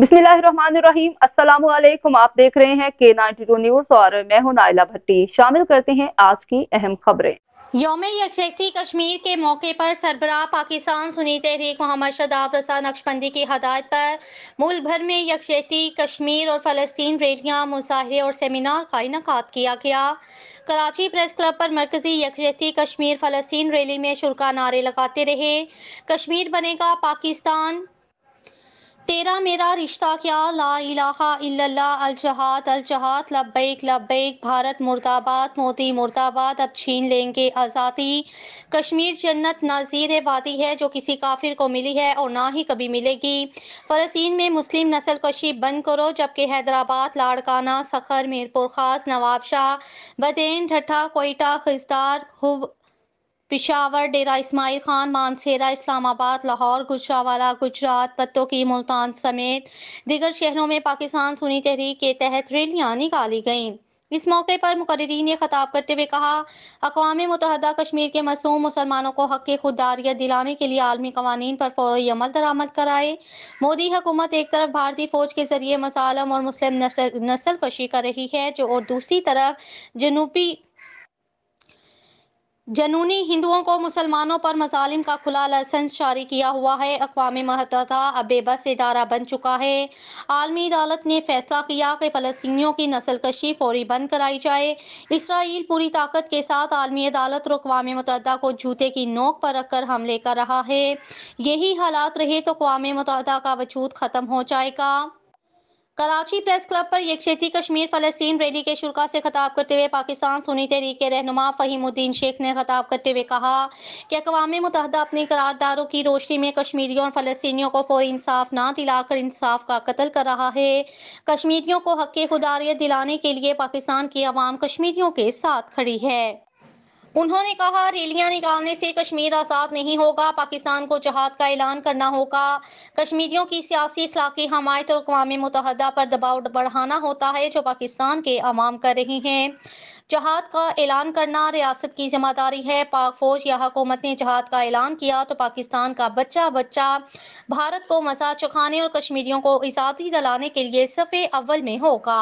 बिस्मिल्लाहिर्रहमानिर्रहीम अस्सलाम वालेकुम आप देख रहे हैं के नाइनटी टू न्यूज और मैं हूं नाइला भट्टी शामिल करते हैं आज की अहम खबरें योम यकजहती कश्मीर के मौके पर सरबराह पाकिस्तान सुनी तहरीक मोहम्मद शदाब रसा नक्शबंदी की हदायत पर मुल्क भर में यकजहती कश्मीर और फलस्तीन रैलियाँ मुजाहरे और सेमिनार का इनका किया गया कराची प्रेस क्लब पर मरकजी यकजहती कश्मीर फलस्तीन रैली में शुरा नारे लगाते रहे कश्मीर बनेगा पाकिस्तान तेरा मेरा रिश्ता क्या ला इलाहा इल्लल्लाह अल अल अलजहात लब्बैक लब्बैक भारत मुर्दाबाद मोदी मुर्दाबाद अब छीन लेंगे आज़ादी कश्मीर जन्नत नाजीर वादी है जो किसी काफिर को मिली है और ना ही कभी मिलेगी फ़लस्तीन में मुस्लिम नस्ल कशी बंद करो जबकि हैदराबाद लाड़काना सखर मीरपुर खास नवाबशाह बदेन ढठा कोयटा खिजदार पिशावर डेरा इस्माइल खान मानसेरा इस्लामाबाद लाहौर गुजरावाला गुजरात पत्तों की मुल्तान समेत दिगर शहरों में पाकिस्तान सुनी तहरीक के तहत रैलियाँ निकाली गईं इस मौके पर मुकर्रीन ने खताब करते हुए कहा अकवा मुतहदा कश्मीर के मसूम मुसलमानों को हक खुददारियत दिलाने के लिए आलमी कवानीन पर फौरी अमल दरामद कराए मोदी हुकूमत एक तरफ भारतीय फौज के जरिए मसालम और मुस्लिम नस्ल कशी कर रही है जो और दूसरी तरफ जनूबी जनूनी हिंदुओं को मुसलमानों पर मजालिम का खुला लाइसेंस जारी किया हुआ है अकवा मतदा अब बेबस इदारा बन चुका है आलमी अदालत ने फैसला किया कि फ़लस्तियों की नस्ल कशी फौरी बंद कराई जाए इसराइल पूरी ताकत के साथ आलमी अदालत और अकवा मतदा को जूते की नोक पर रखकर हमले कर रहा है यही हालात रहे तो अकवा मतदा का वजूद ख़त्म हो जाएगा कराची प्रेस क्लब पर यकशती कश्मीर फलस्तीन रैली के शुरा से खताब करते हुए पाकिस्तान सुनी तहरीक के रहनुमा फ़हीमुद्दीन शेख ने खताब करते हुए कहा कि अकवा मुतहद अपनी करारदारों की रोशनी में कश्मीरियों और फलस्तियों को फौरी इंसाफ ना दिलाकर इंसाफ का कत्ल कर रहा है कश्मीरियों को हक खुदारियत दिलाने के लिए पाकिस्तान की आवाम कश्मीरियों के साथ खड़ी है उन्होंने कहा रैलियां निकालने से कश्मीर आज़ाद नहीं होगा पाकिस्तान को जहाद का ऐलान करना होगा कश्मीरियों की सियासी इखलाकी हमायत और अकवा मुतहदा पर दबाव बढ़ाना होता है जो पाकिस्तान के अवाम कर रहे हैं जहाद का ऐलान करना रियासत की जिम्मेदारी है पाक फौज या हकूमत ने जहाद का ऐलान किया तो पाकिस्तान का बच्चा बच्चा भारत को मजा चुकाने और कश्मीरियों को आज़ादी दिलाने के लिए सफ़े अव्वल में होगा